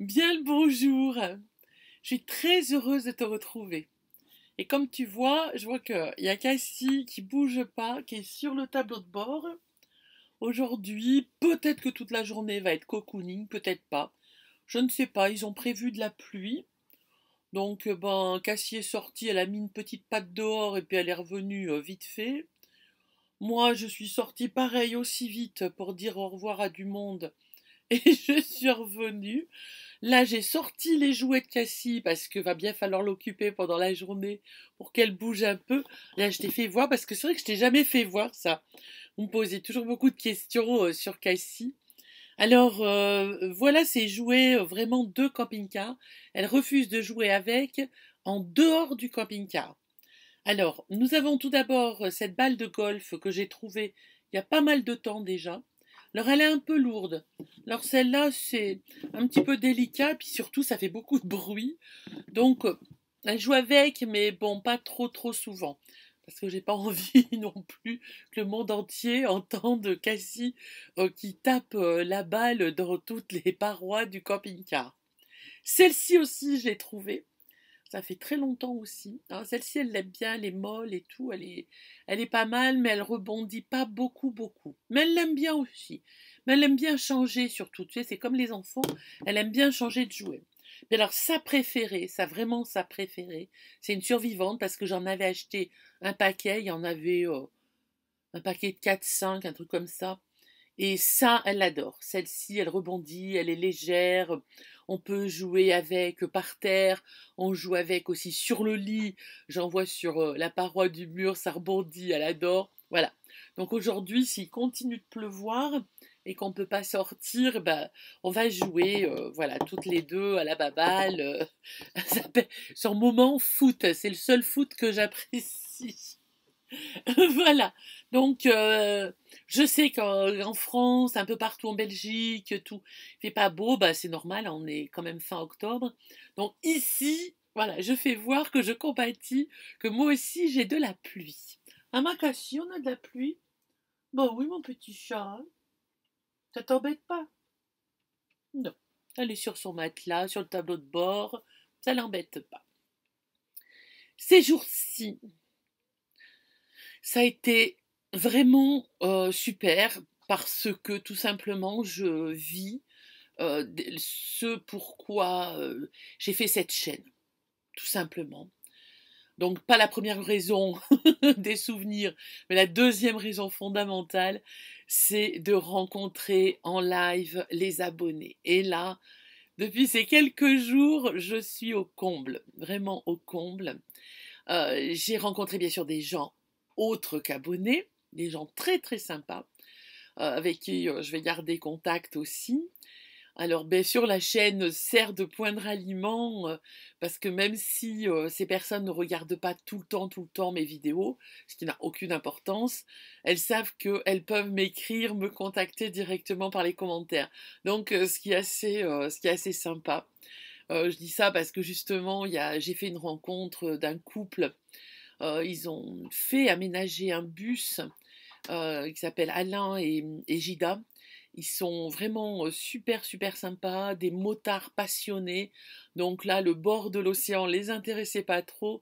Bien le bonjour. Je suis très heureuse de te retrouver. Et comme tu vois, je vois qu'il y a Cassie qui bouge pas, qui est sur le tableau de bord. Aujourd'hui, peut-être que toute la journée va être cocooning, peut-être pas. Je ne sais pas, ils ont prévu de la pluie. Donc, euh, ben, Cassie est sortie, elle a mis une petite patte dehors et puis elle est revenue euh, vite fait. Moi, je suis sortie pareil aussi vite pour dire au revoir à du monde et je suis revenue. Là, j'ai sorti les jouets de Cassie parce que va bien falloir l'occuper pendant la journée pour qu'elle bouge un peu. Là, je t'ai fait voir parce que c'est vrai que je t'ai jamais fait voir ça. On me posait toujours beaucoup de questions euh, sur Cassie. Alors, euh, voilà ces jouets euh, vraiment de camping-car. Elle refuse de jouer avec en dehors du camping-car. Alors, nous avons tout d'abord cette balle de golf que j'ai trouvée il y a pas mal de temps déjà. Alors elle est un peu lourde. Alors celle-là, c'est un petit peu délicat, puis surtout ça fait beaucoup de bruit. Donc euh, elle joue avec, mais bon, pas trop trop souvent. Parce que j'ai pas envie non plus que le monde entier entende Cassie euh, qui tape euh, la balle dans toutes les parois du camping-car. Celle-ci aussi, j'ai trouvé. Ça fait très longtemps aussi. Hein. Celle-ci, elle l'aime bien, elle est molle et tout. Elle est, elle est pas mal, mais elle rebondit pas beaucoup, beaucoup. Mais elle l'aime bien aussi. Mais elle aime bien changer surtout. Tu sais, c'est comme les enfants, elle aime bien changer de jouet. Mais alors, sa préférée, ça vraiment sa préférée, c'est une survivante parce que j'en avais acheté un paquet. Il y en avait oh, un paquet de 4-5, un truc comme ça. Et ça, elle l'adore. Celle-ci, elle rebondit, elle est légère. On peut jouer avec par terre, on joue avec aussi sur le lit. J'en vois sur euh, la paroi du mur, ça rebondit, elle adore. Voilà. Donc aujourd'hui, s'il continue de pleuvoir et qu'on ne peut pas sortir, bah, on va jouer euh, voilà, toutes les deux à la baballe. C'est euh, sur moment foot, c'est le seul foot que j'apprécie. voilà. Donc, euh, je sais qu'en France, un peu partout en Belgique, tout, il fait pas beau, bah c'est normal, on est quand même fin octobre. Donc ici, voilà, je fais voir que je compatis, que moi aussi j'ai de la pluie. ma Makashi, on a de la pluie. Bon, bah oui, mon petit chat, ça t'embête pas Non, elle est sur son matelas, sur le tableau de bord, ça l'embête pas. Ces jours-ci, ça a été vraiment super parce que tout simplement je vis ce pourquoi j'ai fait cette chaîne, tout simplement. Donc pas la première raison des souvenirs, mais la deuxième raison fondamentale, c'est de rencontrer en live les abonnés. Et là, depuis ces quelques jours, je suis au comble, vraiment au comble. j'ai rencontré bien sûr des gens autres qu'abonnés, des gens très très sympas euh, avec qui euh, je vais garder contact aussi. Alors bien sûr la chaîne sert de point de ralliement euh, parce que même si ces personnes ne regardent pas tout le temps tout le temps mes vidéos, ce qui n'a aucune importance, elles savent qu'elles peuvent m'écrire, me contacter directement par les commentaires. Donc ce qui est assez, ce qui est assez sympa. je dis ça parce que justement j'ai fait une rencontre d'un couple euh, ils ont fait aménager un bus euh, qui s'appelle Alain et, Gida. Ils sont vraiment euh, super, super sympas, des motards passionnés. Donc là, le bord de l'océan les intéressait pas trop.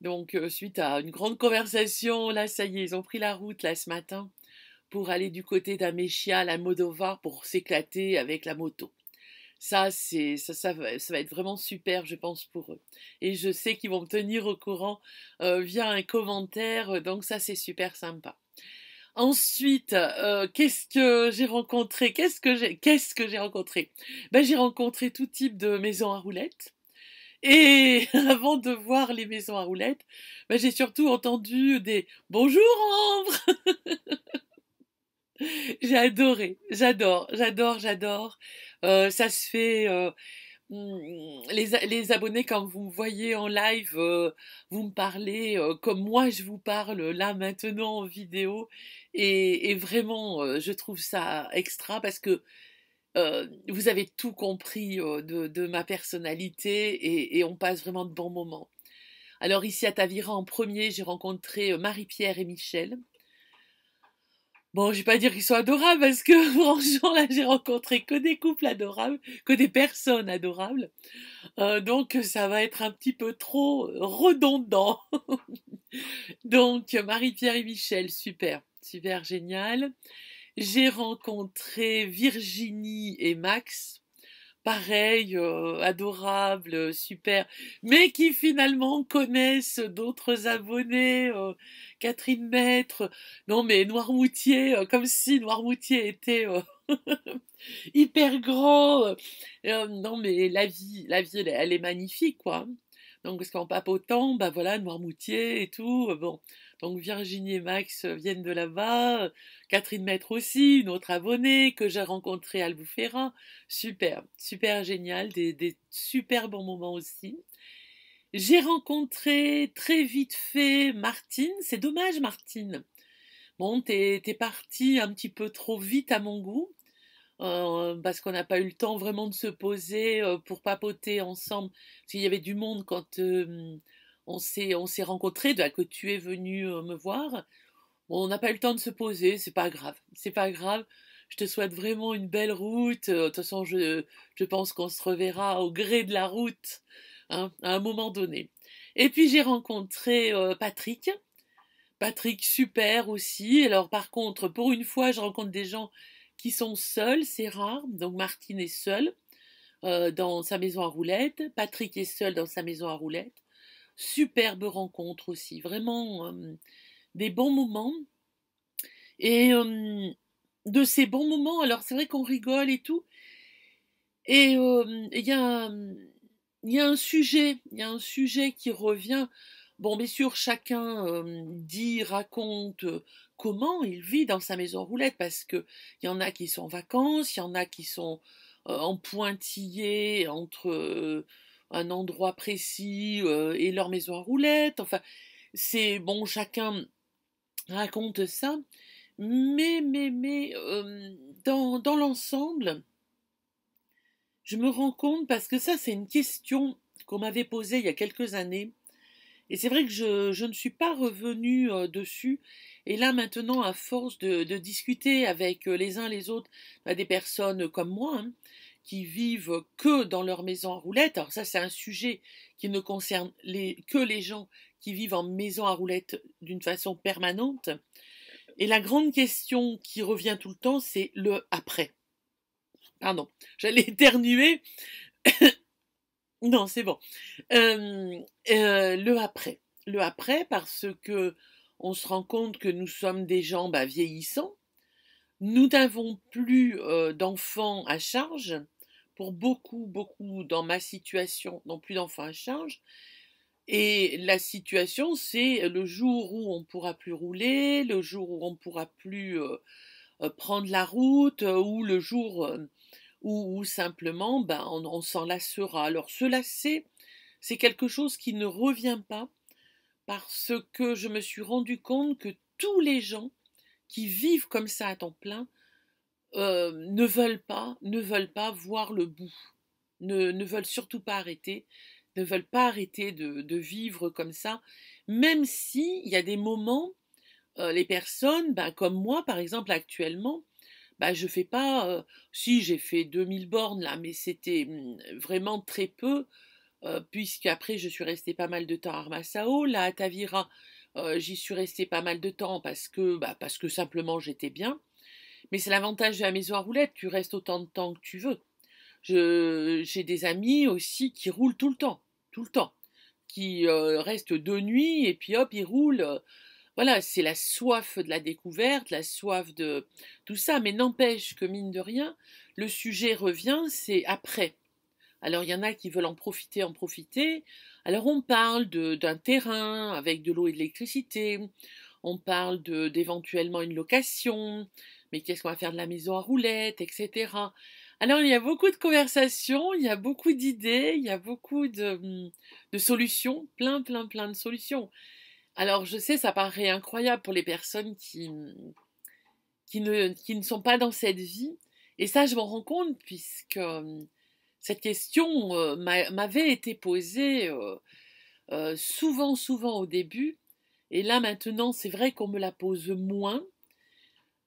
Donc, euh, suite à une grande conversation, là, ça y est, ils ont pris la route, là, ce matin, pour aller du côté d'Améchia, la Modova, pour s'éclater avec la moto. Ça, c'est ça, ça, ça, va être vraiment super, je pense, pour eux. Et je sais qu'ils vont me tenir au courant euh, via un commentaire, donc ça, c'est super sympa. Ensuite, euh, qu'est-ce que j'ai rencontré Qu'est-ce que j'ai Qu'est-ce que j'ai rencontré ben, j'ai rencontré tout type de maisons à roulettes. Et avant de voir les maisons à roulettes, ben, j'ai surtout entendu des bonjour Ambre. j'ai adoré, j'adore, j'adore, j'adore. Euh, ça se fait. Euh, mm, les, abonnés, quand vous voyez en live, euh, vous me parlez comme moi je vous parle là maintenant en vidéo. Et, vraiment, je trouve ça extra parce que vous avez tout compris de, ma personnalité et on passe vraiment de bons moments. Alors ici à Tavira en premier, j'ai rencontré Marie-Pierre et Michel. Bon, je vais pas dire qu'ils sont adorables parce que franchement, là, j'ai rencontré que des couples adorables, que des personnes adorables. Euh, donc, ça va être un petit peu trop redondant. donc, Marie-Pierre et Michel, super, super génial. J'ai rencontré Virginie et Max, pareil, euh, adorable, euh, super, mais qui finalement connaissent d'autres abonnés, euh, Catherine Maître, non mais Noirmoutier, comme si Noirmoutier était hyper grand, non mais la vie, la vie, elle est magnifique quoi. Donc, parce au papotant, bah voilà, Noirmoutier et tout, euh, bon. Donc, Virginie et Max euh, viennent de là-bas, euh, Catherine Maître aussi, une autre abonnée que j'ai rencontrée à Albufeira, Super, super génial, des, des super bons moments aussi. J'ai rencontré très vite fait Martine. C'est dommage, Martine. Bon, t'es partie un petit peu trop vite à mon goût. Euh, parce qu'on n'a pas eu le temps vraiment de se poser euh, pour papoter ensemble. Parce qu'il y avait du monde quand euh, on s'est rencontrés, de bah, là, que tu es venu me voir. on n'a pas eu le temps de se poser, c'est pas grave, c'est pas grave. Je te souhaite vraiment une belle route. De toute façon, je, pense qu'on se reverra au gré de la route hein, à un moment donné. Et puis j'ai rencontré Patrick, Patrick super aussi. Alors par contre, pour une fois, je rencontre des gens qui sont seuls, c'est rare. Donc Martine est seule euh, dans sa maison à roulette, Patrick est seul dans sa maison à roulette. Superbe rencontre aussi, vraiment euh, des bons moments. Et euh, de ces bons moments, alors c'est vrai qu'on rigole et tout. Et il y, y, a un sujet, il y a un sujet qui revient Bon, bien sûr, chacun dit, raconte comment il vit dans sa maison roulette, parce qu'il y en a qui sont en vacances, il y en a qui sont en pointillé entre un endroit précis et leur maison roulette. Enfin, c'est bon, chacun raconte ça, mais, mais, mais, dans, dans l'ensemble, je me rends compte, parce que ça, c'est une question qu'on m'avait posée il y a quelques années, et c'est vrai que je, je, ne suis pas revenue euh, dessus. Et là, maintenant, à force de, de discuter avec euh, les uns les autres, bah, des personnes comme moi, hein, qui vivent que dans leur maison à roulette. alors ça, c'est un sujet qui ne concerne les, que les gens qui vivent en maison à roulette d'une façon permanente. Et la grande question qui revient tout le temps, c'est le après. Pardon, j'allais éternuer. Non, c'est bon. Euh, le après. Le après, parce que on se rend compte que nous sommes des gens bah, vieillissants. Nous n'avons plus d'enfants à charge. Pour beaucoup, beaucoup dans ma situation, non plus d'enfants à charge. Et la situation, c'est le jour où on ne pourra plus rouler, le jour où on ne pourra plus euh, prendre la route, ou le jour ou, simplement ben, on, s'en lassera. Alors se lasser, c'est quelque chose qui ne revient pas parce que je me suis rendu compte que tous les gens qui vivent comme ça à temps plein euh, ne veulent pas, ne veulent pas voir le bout, ne, veulent surtout pas arrêter, ne veulent pas arrêter de, vivre comme ça, même s'il y a des moments, euh, les personnes, ben, comme moi par exemple actuellement, bah, je fais pas. si, j'ai fait 2000 bornes là, mais c'était mmh, vraiment très peu, puisque après je suis resté pas mal de temps à Armasao. Là, à Tavira, j'y suis resté pas mal de temps parce que, bah, parce que simplement j'étais bien. Mais c'est l'avantage de la maison à roulettes, tu restes autant de temps que tu veux. J'ai des amis aussi qui roulent tout le temps, tout le temps, qui restent deux nuits et puis hop, ils roulent voilà, c'est la soif de la découverte, la soif de tout ça, mais n'empêche que, mine de rien, le sujet revient, c'est après. Alors il y en a qui veulent en profiter, en profiter. Alors on parle d'un terrain avec de l'eau et de l'électricité, on parle d'éventuellement une location, mais qu'est-ce qu'on va faire de la maison à roulette, etc. Alors il y a beaucoup de conversations, il y a beaucoup d'idées, il y a beaucoup de, de solutions, plein, plein, plein de solutions. Alors je sais, ça paraît incroyable pour les personnes qui, qui, ne, sont pas dans cette vie. Et ça, je m'en rends compte puisque euh, cette question euh, m'avait été posée euh, souvent, souvent au début. Et là maintenant, c'est vrai qu'on me la pose moins.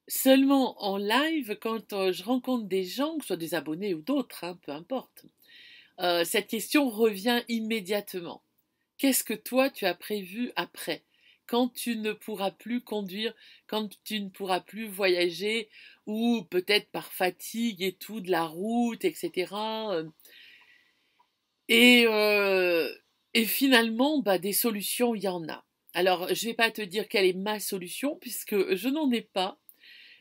Seulement en live, quand je rencontre des gens, que ce soit des abonnés ou d'autres, hein, peu importe, cette question revient immédiatement. Qu'est-ce que toi tu as prévu après quand tu ne pourras plus conduire, quand tu ne pourras plus voyager, ou peut-être par fatigue et tout, de la route, etc. Et, euh, euh, et finalement, bah, des solutions, il y en a. Alors, je ne vais pas te dire quelle est ma solution, puisque je n'en ai pas.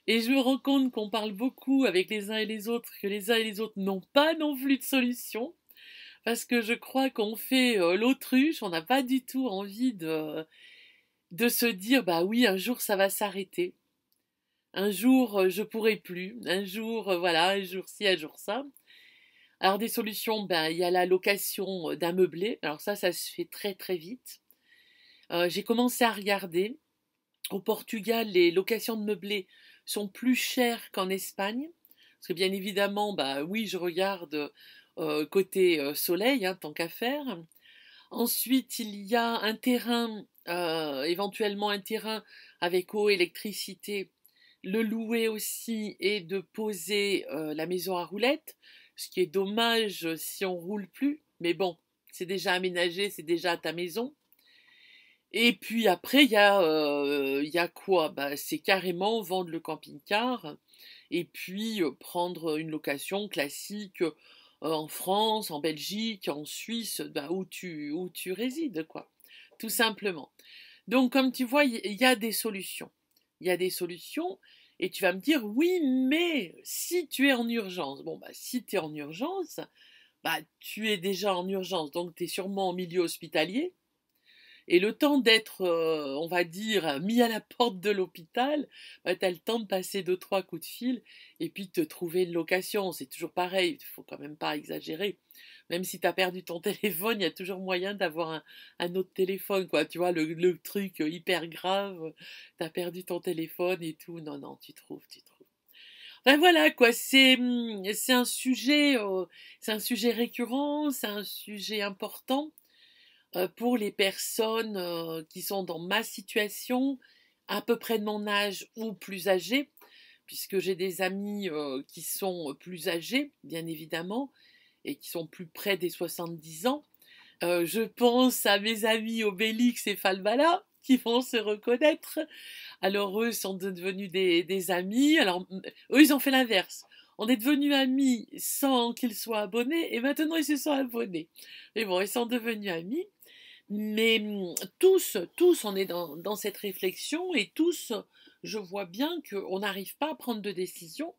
Et je me rends compte qu'on parle beaucoup avec les uns et les autres, que les uns et les autres n'ont pas non plus de solution parce que je crois qu'on fait euh, l'autruche, on n'a pas du tout envie de, de se dire bah oui, un jour ça va s'arrêter. Un jour euh, je pourrai plus, un jour euh, voilà, un jour ci, un jour ça. Alors des solutions, ben, il y a la location d'un meublé. Alors ça ça se fait très très vite. j'ai commencé à regarder au Portugal, les locations de meublés sont plus chères qu'en Espagne. Parce que bien évidemment, bah oui, je regarde euh, côté euh, soleil, hein, tant qu'à faire. Ensuite, il y a un terrain, euh, éventuellement un terrain avec eau, électricité, le louer aussi et de poser la maison à roulettes, ce qui est dommage si on roule plus, mais bon, c'est déjà aménagé, c'est déjà ta maison. Et puis après, il y, y, a quoi bah, C'est carrément vendre le camping-car et puis prendre une location classique en France, en Belgique, en Suisse, ben, où, tu, où tu résides, quoi, tout simplement. Donc, comme tu vois, il y, a des solutions. Il y a des solutions. Et tu vas me dire, oui, mais si tu es en urgence, bon, bah, si tu es en urgence, bah, tu es déjà en urgence, donc tu es sûrement en milieu hospitalier. Et le temps d'être, euh, on va dire, mis à la porte de l'hôpital, bah, tu as le temps de passer deux, trois coups de fil et puis te trouver une location. C'est toujours pareil, il faut quand même pas exagérer. Même si tu as perdu ton téléphone, il y a toujours moyen d'avoir un, autre téléphone, quoi. Tu vois, le, truc hyper grave, tu as perdu ton téléphone et tout. Non, non, tu trouves, tu trouves. Ben voilà quoi, c'est hmm, un sujet euh, c'est un sujet récurrent, c'est un sujet important. Euh, pour les personnes euh, qui sont dans ma situation, à peu près de mon âge ou plus âgées, puisque j'ai des amis euh, qui sont plus âgés, bien évidemment, et qui sont plus près des 70 ans. je pense à mes amis Obélix et Falbala, qui vont se reconnaître. Alors eux sont devenus des, des amis. Alors eux, ils ont fait l'inverse. On est devenus amis sans qu'ils soient abonnés et maintenant ils se sont abonnés. Mais bon, ils sont devenus amis. Mais mmh, tous, tous, on est dans, cette réflexion et tous, je vois bien qu'on n'arrive pas à prendre de décision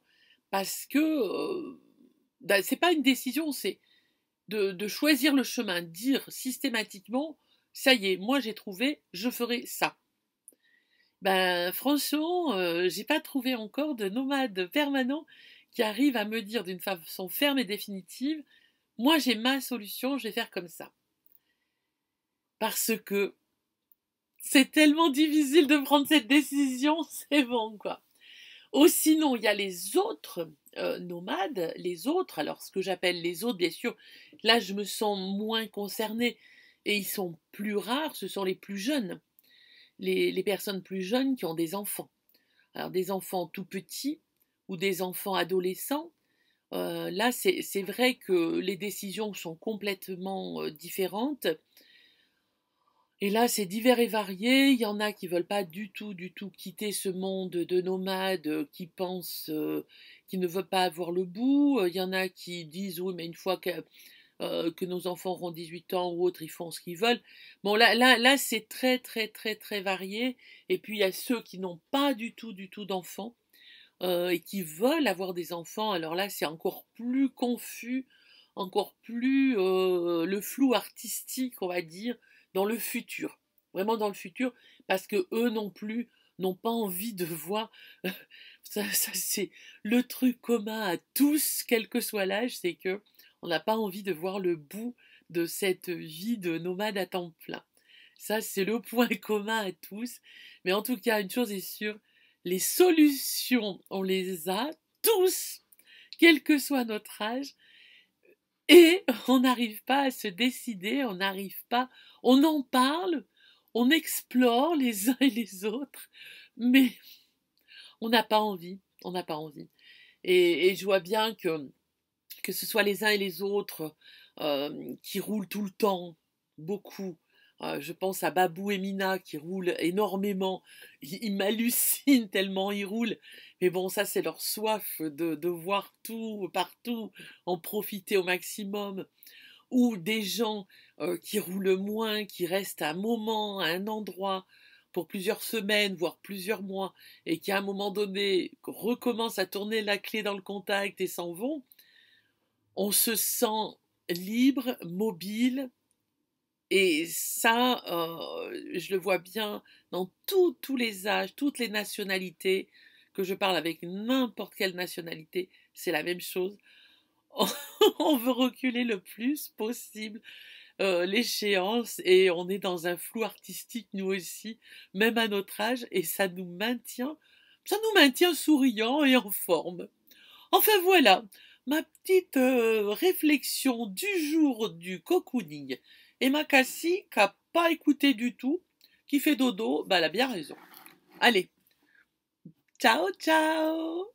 parce que euh, bah, ce n'est pas une décision, c'est de, choisir le chemin, dire systématiquement ça y est, moi j'ai trouvé, je ferai ça. Ben franchement, je euh, j'ai pas trouvé encore de nomade permanent qui arrive à me dire d'une façon ferme et définitive moi j'ai ma solution, je vais faire comme ça parce que c'est tellement difficile de prendre cette décision, c'est bon quoi. Ou oh, sinon, il y a les autres euh, nomades, les autres, alors ce que j'appelle les autres, bien sûr, là je me sens moins concernée et ils sont plus rares, ce sont les plus jeunes, les, personnes plus jeunes qui ont des enfants. Alors des enfants tout petits ou des enfants adolescents, euh, là c'est vrai que les décisions sont complètement euh, différentes et là, c'est divers et varié. Il y en a qui veulent pas du tout, du tout quitter ce monde de nomades, euh, qui pensent, euh, qui ne veulent pas avoir le bout. Euh, il y en a qui disent oui, mais une fois que, que nos enfants auront 18 ans ou autre, ils font ce qu'ils veulent. Bon, là, là, là, c'est très, très, très, très varié. Et puis il y a ceux qui n'ont pas du tout, du tout d'enfants et qui veulent avoir des enfants. Alors là, c'est encore plus confus, encore plus le flou artistique, on va dire dans le futur, vraiment dans le futur, parce que eux non plus n'ont pas envie de voir. ça, ça c'est le truc commun à tous, quel que soit l'âge, c'est que on n'a pas envie de voir le bout de cette vie de nomade à temps plein. Ça, c'est le point commun à tous. Mais en tout cas, une chose est sûre, les solutions, on les a tous, quel que soit notre âge et on n'arrive pas à se décider, on n'arrive pas, on en parle, on explore les uns et les autres, mais on n'a pas envie, on n'a pas envie. Et, je vois bien que, que ce soit les uns et les autres euh, qui roulent tout le temps, beaucoup, euh, je pense à Babou et Mina qui roulent énormément. Ils, m'hallucinent tellement ils roulent. Mais bon, ça, c'est leur soif de, voir tout, partout, en profiter au maximum. Ou des gens euh, qui roulent moins, qui restent un moment, à un endroit, pour plusieurs semaines, voire plusieurs mois, et qui à un moment donné recommencent à tourner la clé dans le contact et s'en vont, on se sent libre, mobile, et ça, euh, je le vois bien dans tous les âges, toutes les nationalités, que je parle avec n'importe quelle nationalité, c'est la même chose. on veut reculer le plus possible euh, l'échéance et on est dans un flou artistique, nous aussi, même à notre âge, et ça nous maintient, ça nous maintient souriants et en forme. Enfin voilà, ma petite euh, réflexion du jour du cocooning. Emma Cassie, qui n'a pas écouté du tout, qui fait dodo, bah, elle a bien raison. Allez, ciao, ciao